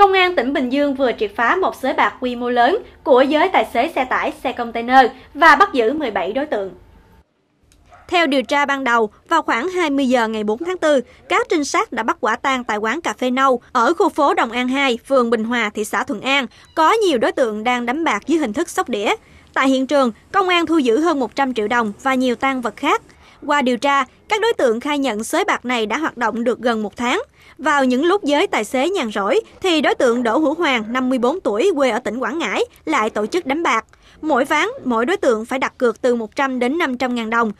Công an tỉnh Bình Dương vừa triệt phá một sới bạc quy mô lớn của giới tài xế xe tải, xe container và bắt giữ 17 đối tượng. Theo điều tra ban đầu, vào khoảng 20 giờ ngày 4 tháng 4, các trinh sát đã bắt quả tang tại quán cà phê nâu ở khu phố Đồng An 2, phường Bình Hòa, thị xã Thuận An, có nhiều đối tượng đang đánh bạc dưới hình thức sóc đĩa. Tại hiện trường, công an thu giữ hơn 100 triệu đồng và nhiều tang vật khác. Qua điều tra, các đối tượng khai nhận sới bạc này đã hoạt động được gần một tháng. Vào những lúc giới tài xế nhàn rỗi, thì đối tượng Đỗ Hữu Hoàng, 54 tuổi, quê ở tỉnh Quảng Ngãi, lại tổ chức đánh bạc. Mỗi ván, mỗi đối tượng phải đặt cược từ 100 đến 500 ngàn đồng.